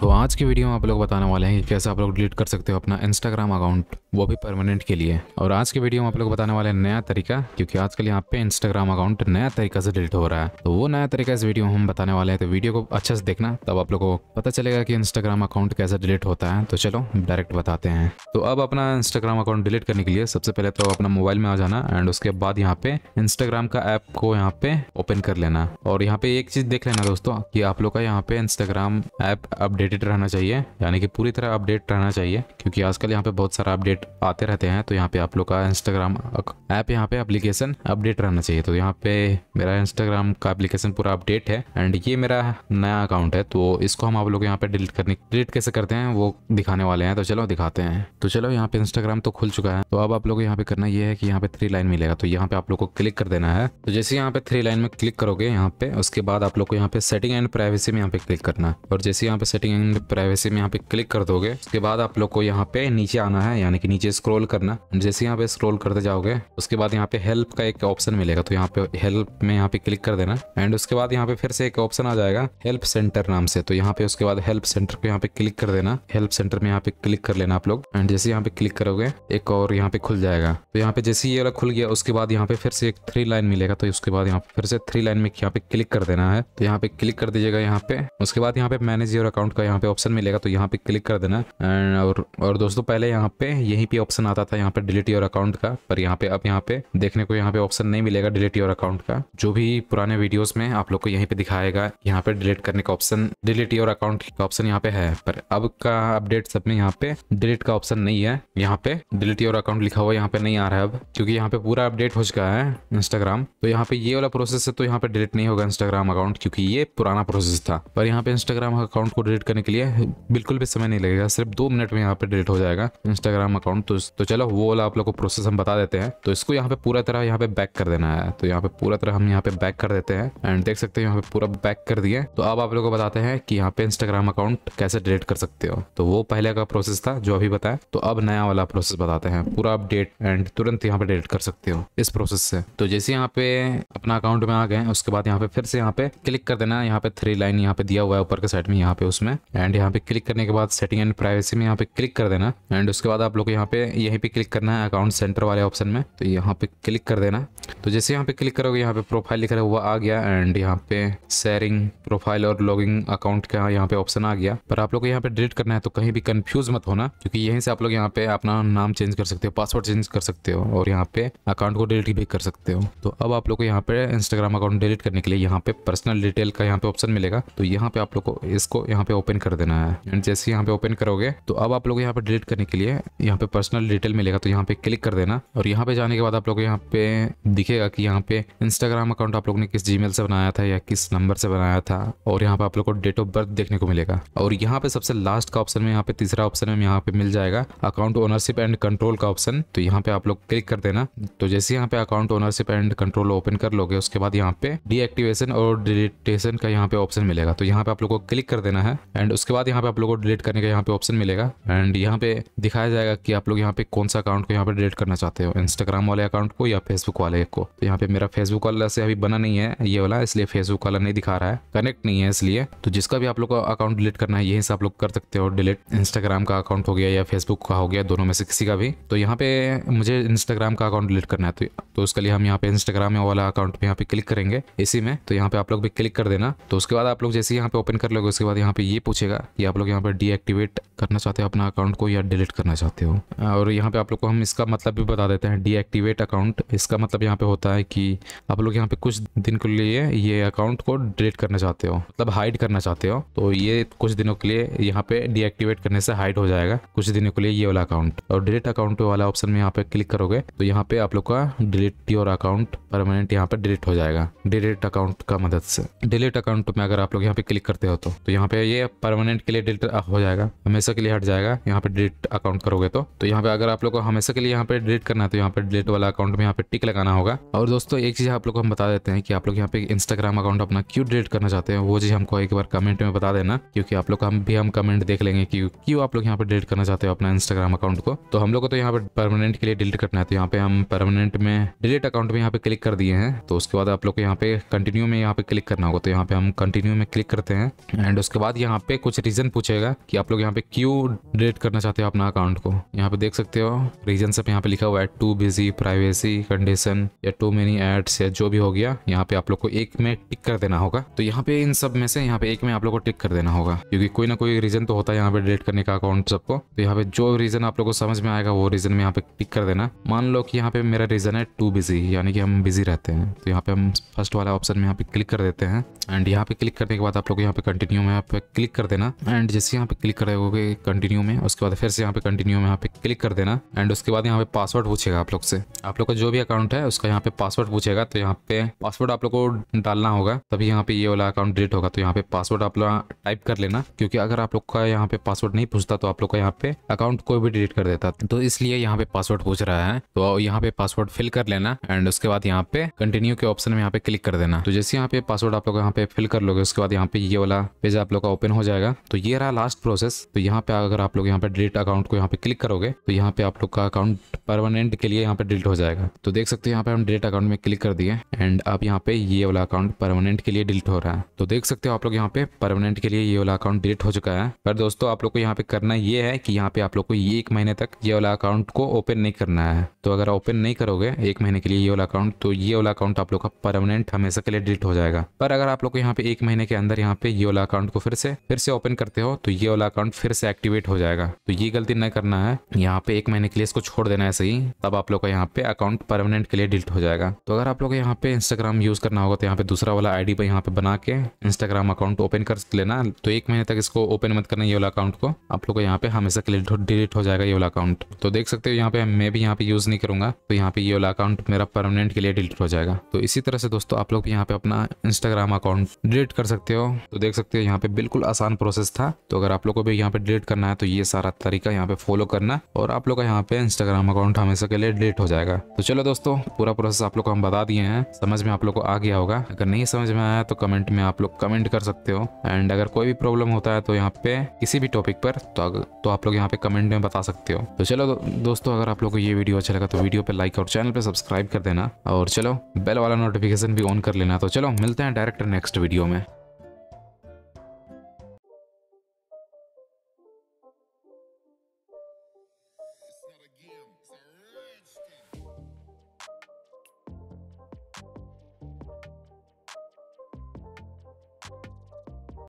तो आज की वीडियो में आप लोग बताने वाले हैं कि कैसे आप लोग डिलीट कर सकते हो अपना इंस्टाग्राम अकाउंट वो भी परमानेंट के लिए और आज की वीडियो में आप लोग बताने वाले हैं नया तरीका क्योंकि आजकल यहाँ पे इंस्टाग्राम अकाउंट नया तरीका से डिलीट हो रहा है तो वो नया तरीका इस वीडियो में हम बताने वाले हैं तो वीडियो को अच्छे से देखना तब आप लोग को पता चलेगा कि इंस्टाग्राम अकाउंट कैसे डिलीट होता है तो चलो डायरेक्ट बताते हैं तो अब अपना इंस्टाग्राम अकाउंट डिलीट करने के लिए सबसे पहले तो अपना मोबाइल में आ जाना एंड उसके बाद यहाँ पे इंस्टाग्राम का ऐप को यहाँ पे ओपन कर लेना और यहाँ पे एक चीज देख लेना दोस्तों की आप लोग का यहाँ पे इंस्टाग्राम ऐप अपडेट अपडेटेड रहना चाहिए यानी कि पूरी तरह अपडेट रहना चाहिए क्योंकि आजकल यहाँ पे बहुत सारा अपडेट आते रहते हैं तो यहाँ पे आप लोग का इंस्टाग्राम ऐप यहाँ पे एप्लीकेशन अपडेट रहना चाहिए तो यहाँ पे मेरा इंस्टाग्राम का एप्लीकेशन पूरा अपडेट है एंड ये मेरा नया अकाउंट है तो इसको हम आप लोग यहाँ पे डिलीट करने डिलीट कैसे करते हैं वो दिखाने वाले हैं तो चलो दिखाते हैं तो चलो यहाँ पे इंस्टाग्राम तो खुल चुका है तो अब आप लोग यहाँ पे करना ये है कि यहाँ पे थ्री लाइन मिलेगा तो यहाँ पे आप लोग को क्लिक कर देना है तो जैसे यहाँ पे थ्री लाइन में क्लिक करोगे यहाँ पे उसके बाद आप लोग को यहाँ पे सेटिंग एंड प्राइवेसी में यहाँ पे क्लिक करना है और जैसे यहाँ पे सेटिंग फाइंड प्राइवेसी में यहाँ पे क्लिक कर दोगे उसके बाद आप लोग को यहाँ पे नीचे आना है यानी कि नीचे स्क्रॉल करना जैसे यहाँ पे स्क्रॉल करते जाओगे उसके बाद यहाँ पे हेल्प का एक ऑप्शन मिलेगा तो यहाँ पे हेल्प में यहाँ पे क्लिक कर देना एंड उसके बाद यहाँ पे फिर से एक ऑप्शन आ जाएगा हेल्प सेंटर नाम से तो यहाँ पे उसके बाद हेल्प सेंटर पे यहाँ पे क्लिक कर देना हेल्प सेंटर में यहाँ पे क्लिक कर लेना आप लोग एंड जैसे यहाँ पे क्लिक करोगे एक और यहाँ पे खुल जाएगा तो यहाँ पे जैसे ये वाला खुल गया उसके बाद यहाँ पे फिर से एक थ्री लाइन मिलेगा तो उसके बाद यहाँ पे फिर से थ्री लाइन में यहाँ पे क्लिक कर देना है तो यहाँ पे क्लिक कर दीजिएगा यहाँ पे उसके बाद यहाँ पे मैनेज योर अकाउंट का यहाँ पे ऑप्शन मिलेगा तो यहाँ पे क्लिक कर देना एंड और और दोस्तों पहले यहाँ पे यहीं पे ऑप्शन आता था यहाँ पे डिलीट योर अकाउंट का पर यहाँ पे अब यहाँ पे देखने को यहाँ पे ऑप्शन नहीं मिलेगा डिलीट योर अकाउंट का जो भी पुराने वीडियोज में आप लोग को यहीं पे दिखाएगा यहाँ पे डिलीट करने का ऑप्शन डिलीट योर अकाउंट का ऑप्शन यहाँ पे है पर अब का अपडेट सब में यहाँ पे डिलीट का ऑप्शन नहीं है यहाँ पे डिलीट योर अकाउंट लिखा हुआ यहाँ पे नहीं आ रहा है अब क्योंकि यहाँ पे पूरा अपडेट हो चुका है इंस्टाग्राम तो यहाँ पे ये वाला प्रोसेस है तो यहाँ पे डिलीट नहीं होगा इंस्टाग्राम अकाउंट क्योंकि ये पुराना प्रोसेस था पर यहाँ पे इंस्टाग्राम अकाउंट को डिलीट करने करने के लिए बिल्कुल भी समय नहीं लगेगा सिर्फ दो मिनट में यहाँ पे डिलीट हो जाएगा इंस्टाग्राम अकाउंट तो, तो चलो वो वाला आप लोग को प्रोसेस हम बता देते हैं तो इसको यहाँ पे पूरा तरह यहाँ पे बैक कर देना है तो यहाँ पे पूरा तरह हम यहाँ पे बैक कर देते हैं एंड देख सकते हैं यहाँ पे पूरा बैक कर दिए तो अब आप लोग को बताते हैं कि यहाँ पे इंस्टाग्राम अकाउंट कैसे डिलीट कर सकते हो तो वो पहले का प्रोसेस था जो अभी बताया तो अब नया वाला प्रोसेस बताते हैं पूरा अपडेट एंड तुरंत यहाँ पे डिलीट कर सकते हो इस प्रोसेस से तो जैसे यहाँ पे अपना अकाउंट में आ गए उसके बाद यहाँ पे फिर से यहाँ पे क्लिक कर देना यहाँ पे थ्री लाइन यहाँ पे दिया हुआ है ऊपर के साइड में यहाँ पे उसमें एंड यहाँ पे क्लिक करने के बाद सेटिंग एंड प्राइवेसी में यहाँ पे क्लिक कर देना एंड उसके बाद आप लोग यहाँ पे यहीं पे क्लिक करना है अकाउंट सेंटर वाले ऑप्शन में तो यहाँ पे क्लिक कर देना तो जैसे यहाँ पे क्लिक करोगे यहाँ पे प्रोफाइल लिखा हुआ आ गया एंड यहाँ पे शेयरिंग प्रोफाइल और लॉगिंग अकाउंट का यहाँ पे ऑप्शन आ गया पर आप लोग को यहाँ पे डिलीट करना है तो कहीं भी कन्फ्यूज मत होना क्योंकि यहीं से आप लोग यहाँ पे अपना नाम चेंज कर सकते हो पासवर्ड चेंज कर सकते हो और यहाँ पे अकाउंट को डिलीट भी कर सकते हो तो अब आप लोग को यहाँ पे इंस्टाग्राम अकाउंट डिलीट करने के लिए यहाँ पे पर्सनल डिटेल का यहाँ पे ऑप्शन मिलेगा तो यहाँ पे आप लोग को इसको यहाँ पे ओपन ओपन कर देना है एंड जैसे यहाँ पे ओपन करोगे तो अब आप लोग यहाँ पे डिलीट करने के लिए यहाँ पे पर्सनल डिटेल मिलेगा तो यहाँ पे क्लिक कर देना और यहाँ पे जाने के बाद आप लोग यहाँ पे दिखेगा कि यहाँ पे इंस्टाग्राम अकाउंट आप लोग ने किस जी से बनाया था या किस नंबर से बनाया था और यहाँ पे आप लोग को डेट ऑफ बर्थ देखने को मिलेगा और यहाँ पे सबसे लास्ट का ऑप्शन में यहाँ पे तीसरा ऑप्शन में यहाँ पे मिल जाएगा अकाउंट ओनरशिप एंड कंट्रोल का ऑप्शन तो यहाँ पे आप लोग क्लिक कर देना तो जैसे यहाँ पे account ownership and control open कर लोगे उसके बाद यहाँ पे डीएक्टिवेशन और डिलीटेशन का यहाँ पे ऑप्शन मिलेगा तो यहाँ पे आप लोग को क्लिक कर देना है एंड उसके बाद यहाँ पे आप लोगों को डिलीट करने का यहाँ पे ऑप्शन मिलेगा एंड यहाँ पे दिखाया जाएगा कि आप लोग यहाँ पे कौन सा अकाउंट को यहाँ पे डिलीट करना चाहते हो इंस्टाग्राम वाले अकाउंट को या फेसबुक वाले को तो यहाँ पे मेरा फेसबुक वाला से अभी बना नहीं है ये वाला इसलिए फेसबुक वाला नहीं दिखा रहा है कनेक्ट नहीं है इसलिए तो जिसका भी आप लोग का अकाउंट डिलीट करना है यही से आप लोग कर सकते हो डिलीट इंस्टाग्राम का अकाउंट हो गया या फेसबुक का हो गया दोनों में से किसी का भी तो यहाँ पे मुझे इंस्टाग्राम का अकाउंट डिलीट करना है तो, तो उसके लिए हम यहाँ पे इंस्टाग्राम वाला अकाउंट पे यहाँ पे क्लिक करेंगे इसी में तो यहाँ पे आप लोग भी क्लिक कर देना तो उसके बाद आप लोग जैसे यहाँ पे ओपन कर लोगे उसके बाद यहाँ पे ये पूछेगा कि आप लोग यहाँ पर डीएक्टिवेट करना चाहते हो अपना अकाउंट को या डिलीट करना चाहते हो हाँ, और यहाँ पे आप लोग को हम इसका मतलब भी बता देते हैं डीएक्टिवेट अकाउंट इसका मतलब यहाँ पे होता है कि आप लोग यहाँ पे कुछ दिन के लिए ये अकाउंट को डिलीट करना चाहते हो मतलब हाइड करना चाहते हो तो ये कुछ दिनों के लिए यहाँ पे डीएक्टिवेट करने से हाइड हो जाएगा कुछ दिनों के लिए ये वाला अकाउंट और डिलीट अकाउंट वाला ऑप्शन में यहाँ पे क्लिक करोगे तो यहाँ पे आप लोग का डिलीट योर अकाउंट परमानेंट यहाँ पे डिलीट हो जाएगा डिलीट अकाउंट का मदद से डिलीट अकाउंट में अगर आप लोग यहाँ पे क्लिक करते हो तो, तो यहाँ पे ये परमानेंट के लिए डिलीट हो जाएगा हमेशा के लिए हट जाएगा यहाँ पे डिलीट अकाउंट करोगे तो तो यहाँ पे अगर आप लोग को हमेशा के लिए यहाँ पे डिलीट करना है तो यहाँ पे डिलीट वाला अकाउंट में यहाँ पे टिक लगाना होगा और दोस्तों एक चीज़ आप लोग को हम बता देते हैं कि आप लोग यहाँ पे इंस्टाग्राम अकाउंट अपना क्यों डिलीट करना चाहते हैं वो चीज़ हमको एक बार कमेंट में बता देना क्योंकि आप लोग हम भी हम कमेंट देख लेंगे कि क्यों आप लोग यहाँ पे डिलीट करना चाहते हो अपना इंस्टाग्राम अकाउंट को तो हम लोग को तो यहाँ पे परमानेंट के लिए डिलीट करना है तो यहाँ पे हम परमानेंट में डिलीट अकाउंट में यहाँ पे क्लिक कर दिए हैं तो उसके बाद आप लोग को यहाँ पे कंटिन्यू में यहाँ पे क्लिक करना होगा तो यहाँ पे हम कंटिन्यू में क्लिक करते हैं एंड उसके बाद यहाँ पे कुछ रीज़न पूछेगा कि आप लोग यहाँ पे क्यों डिलीट करना चाहते हो अपना अकाउंट को यहाँ पे देख सकते हो रीजन सब यहाँ पे लिखा हुआ है टू बिजी प्राइवेसी कंडीशन या टू मेनी एड्स या जो भी हो गया यहाँ पे आप लोग को एक में टिक कर देना होगा तो यहाँ पे इन सब में से यहाँ पे एक में आप लोग को टिक कर देना होगा क्योंकि कोई ना कोई रीजन तो होता है यहाँ पे डिलीट करने का अकाउंट सबको तो यहाँ पे जो रीजन आप लोग को समझ में आएगा वो रीजन में यहाँ पे टिक कर देना मान लो कि यहाँ पे मेरा रीजन है टू बिजी यानी कि हम बिजी रहते हैं तो यहाँ पे हम फर्स्ट वाला ऑप्शन में यहाँ पे क्लिक कर देते हैं एंड यहाँ पे क्लिक करने के बाद आप लोग यहाँ पे कंटिन्यू में यहाँ पे क्लिक कर देना एंड जैसे यहाँ पे क्लिक करोगे कंटिन्यू में उसके बाद फिर से यहाँ पे कंटिन्यू में यहाँ पे क्लिक कर देना एंड उसके बाद यहाँ पे पासवर्ड पूछेगा आप लोग से आप लोग का जो भी अकाउंट है उसका यहाँ पे पासवर्ड पूछेगा तो यहाँ पे पासवर्ड आप लोग को डालना होगा तभी यहाँ पे ये वाला अकाउंट डिलीट होगा तो यहाँ पे पासवर्ड आप लोग टाइप कर लेना क्योंकि अगर आप लोग का यहाँ पे पासवर्ड नहीं पूछता तो आप लोग का यहाँ पे अकाउंट कोई भी डिलीट कर देता तो इसलिए यहाँ पे पासवर्ड पूछ रहा है तो यहाँ पे पासवर्ड फिल कर लेना एंड उसके बाद यहाँ पे कंटिन्यू के ऑप्शन में यहाँ पे क्लिक कर देना तो जैसे यहाँ पे पासवर्ड आप लोग यहाँ पे फिल कर लोगे उसके बाद यहाँ पे ये वाला पेज आप लोग का ओपन हो जाए जाएगा तो ये रहा लास्ट प्रोसेस तो यहाँ पे अगर आप लोग यहाँ पे डिलीट अकाउंट को यहाँ पे क्लिक करोगे तो यहाँ पे आप लोग का अकाउंट परमानेंट के लिए यहाँ पे डिलीट हो जाएगा तो देख सकते हो यहाँ पे हम डिलीट अकाउंट में क्लिक कर दिए एंड अब यहाँ पे ये वाला अकाउंट परमानेंट के लिए डिलीट हो रहा है तो देख सकते हो आप लोग यहाँ पे परमानेंट के लिए ये वाला अकाउंट डिलीट हो चुका है पर दोस्तों आप लोग को यहाँ पे करना ये है कि यहाँ पे आप लोग को ये एक महीने तक ये वाला अकाउंट को ओपन नहीं करना है तो अगर ओपन नहीं करोगे एक महीने के लिए ये वाला अकाउंट तो ये वाला अकाउंट आप लोग का परमानेंट हमेशा के लिए डिलीट हो जाएगा पर अगर आप लोग को यहाँ पे एक महीने के अंदर यहाँ पे ये वाला अकाउंट को फिर से फिर से ओपन करते हो तो ये वाला अकाउंट फिर से एक्टिवेट हो जाएगा तो ये गलती न करना है यहाँ पे एक महीने के लिए इसको छोड़ देना है सही तब आप लोग का यहाँ पे अकाउंट परमानेंट के लिए डिलीट हो जाएगा तो अगर आप लोग यहाँ पे इंस्टाग्राम यूज करना होगा तो यहाँ पे दूसरा वाला आईडी पर यहाँ पे बना के इंस्टाग्राम अकाउंट ओपन कर लेना तो एक महीने तक इसको ओपन मत करना ये वाला अकाउंट को आप लोग को यहाँ पे हमेशा के लिए डिलीट हो जाएगा ये वाला अकाउंट तो देख सकते हो यहाँ पे मैं भी यहाँ पे यूज नहीं करूंगा तो यहाँ पे ये वाला अकाउंट मेरा परमानेंट के लिए डिलीट हो जाएगा तो इसी तरह से दोस्तों आप लोग यहाँ पे अपना इंस्टाग्राम अकाउंट डिलीट कर सकते हो तो देख सकते हो यहाँ पे बिल्कुल आसान आसान प्रोसेस था तो अगर आप लोग को भी यहाँ पे डिलीट करना है तो ये सारा तरीका यहाँ पे फॉलो करना और आप लोग का यहाँ पे इंस्टाग्राम अकाउंट हमेशा के लिए डिलीट हो जाएगा तो चलो दोस्तों पूरा प्रोसेस आप लोग को हम बता दिए हैं समझ में आप लोग को आ गया होगा अगर नहीं समझ में आया तो कमेंट में आप लोग कमेंट कर सकते हो एंड अगर कोई भी प्रॉब्लम होता है तो यहाँ पे किसी भी टॉपिक पर तो, तो, आप लोग यहाँ पे कमेंट में बता सकते हो तो चलो दोस्तों अगर आप लोग को ये वीडियो अच्छा लगा तो वीडियो पे लाइक और चैनल पे सब्सक्राइब कर देना और चलो बेल वाला नोटिफिकेशन भी ऑन कर लेना तो चलो मिलते हैं डायरेक्ट नेक्स्ट वीडियो में